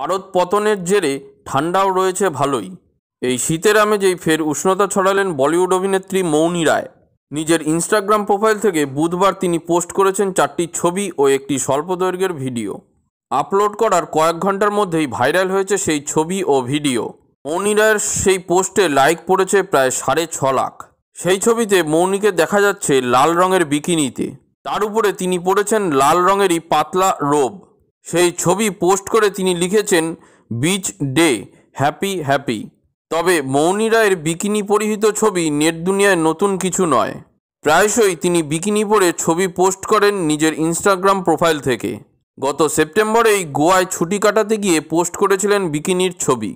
ভারত পতনের জেরে ঠান্ডাও রয়েছে ভালোই এই শীতের আমেজেই ফের উষ্ণতা ছড়ালেন বলিউড অভিনেত্রী মৌনি রায় নিজের ইনস্টাগ্রাম প্রোফাইল থেকে বুধবার তিনি পোস্ট করেছেন চারটি ছবি ও একটি স্বল্পদৈর্ঘ্যের ভিডিও আপলোড করার কয়েক ঘন্টার মধ্যেই ভাইরাল হয়েছে সেই ছবি ও ভিডিও মৌনি রায়ের সেই পোস্টে লাইক পড়েছে প্রায় সাড়ে ছ লাখ সেই ছবিতে মৌনিকে দেখা যাচ্ছে লাল রঙের বিকিনিতে তার উপরে তিনি পড়েছেন লাল রঙেরই পাতলা রোব সেই ছবি পোস্ট করে তিনি লিখেছেন বিচ ডে হ্যাপি হ্যাপি তবে মৌনী রায়ের বিকিনি পরিহিত ছবি নেট দুনিয়ায় নতুন কিছু নয় প্রায়শই তিনি বিকিনি পরে ছবি পোস্ট করেন নিজের ইনস্টাগ্রাম প্রোফাইল থেকে গত সেপ্টেম্বরেই গোয়ায় ছুটি কাটাতে গিয়ে পোস্ট করেছিলেন বিকিনির ছবি